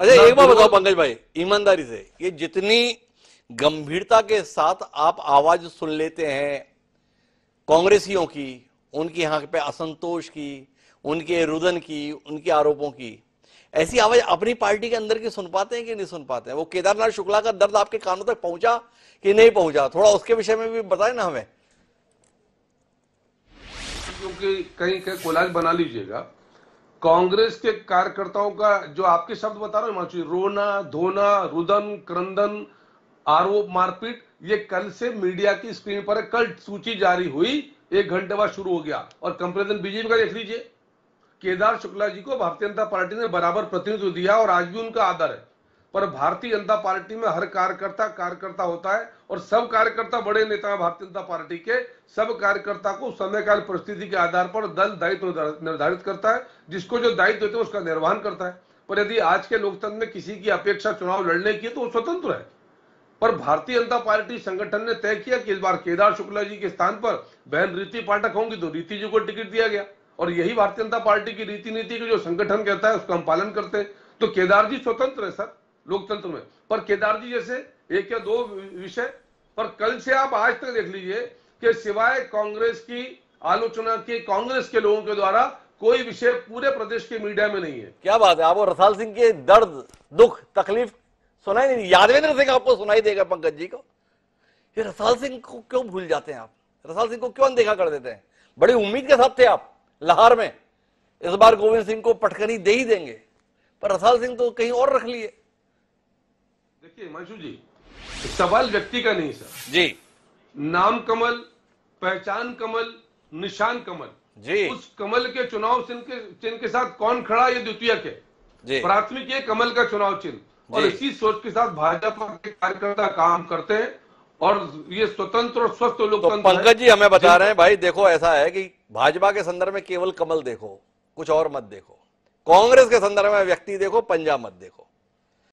अच्छा एक बार तो बताओ पंकज भाई ईमानदारी से ये जितनी गंभीरता के साथ आप आवाज सुन लेते हैं कांग्रेसियों की उनकी यहां पे असंतोष की उनके रुदन की उनके आरोपों की ऐसी आवाज अपनी पार्टी के अंदर की सुन पाते हैं कि नहीं सुन पाते हैं वो केदारनाथ शुक्ला का दर्द आपके कानों तक पहुंचा कि नहीं पहुंचा थोड़ा उसके विषय में भी बताए ना हमें क्योंकि कहीं कहीं कोलाज बना लीजिएगा कांग्रेस के कार्यकर्ताओं का जो आपके शब्द बता रहे हो रोना धोना रुदन क्रंदन आरोप मारपीट ये कल से मीडिया की स्क्रीन पर कल सूची जारी हुई एक घंटे बाद शुरू हो गया और कंपेरिजन बीजेपी का देख लीजिए केदार शुक्ला जी को भारतीय जनता पार्टी ने बराबर प्रतिनिधित्व दिया और आज भी उनका आदर है पर भारतीय जनता पार्टी में हर कार्यकर्ता कार्यकर्ता होता है और सब कार्यकर्ता बड़े नेता है भारतीय जनता पार्टी के सब कार्यकर्ता को समयकाल परिस्थिति के आधार पर दल दायित्व निर्धारित करता है जिसको जो दायित्व होता है उसका निर्वहन करता है पर यदि आज के लोकतंत्र में किसी की अपेक्षा चुनाव लड़ने की तो वो स्वतंत्र है पर भारतीय जनता पार्टी संगठन ने तय किया कि इस बार केदार शुक्ला जी के स्थान पर बहन रीति पाठक होंगी तो रीति जी को टिकट दिया गया और यही भारतीय जनता पार्टी की रीति नीति की जो संगठन कहता है उसका हम पालन करते हैं तो केदार जी स्वतंत्र है सर लोकतंत्र में पर केदार जी जैसे एक या दो विषय पर कल से आप आज तक देख लीजिए कि सिवाय कांग्रेस की आलोचना के कांग्रेस के लोगों के द्वारा कोई विषय पूरे प्रदेश के मीडिया में नहीं है क्या बात है आपको रसाल सिंह के दर्द दुख तकलीफ सुनाई नहीं यादवेंद्र सिंह आपको सुनाई देगा पंकज जी को ये रसाल सिंह को क्यों भूल जाते हैं आप रसाल सिंह को क्यों अनदेखा कर देते हैं बड़ी उम्मीद के साथ थे आप लाहौर में इस बार गोविंद सिंह को पटकनी दे ही देंगे पर रसाल सिंह तो कहीं और रख लिए देखिए हिमांशु जी सवाल व्यक्ति का नहीं सर जी नाम कमल पहचान कमल निशान कमल जी उस कमल के चुनाव चिन्ह के चिन्ह के साथ कौन खड़ा ये द्वितीय है प्राथमिक ये कमल का चुनाव चिन्ह और इसी सोच के साथ भाजपा के कार्यकर्ता काम करते हैं और ये स्वतंत्र और स्वस्थ लोकतंत्र तो पंकज जी हमें बता रहे हैं भाई देखो ऐसा है कि भाजपा के संदर्भ में केवल कमल देखो कुछ और मत देखो कांग्रेस के संदर्भ में व्यक्ति देखो पंजाब मत देखो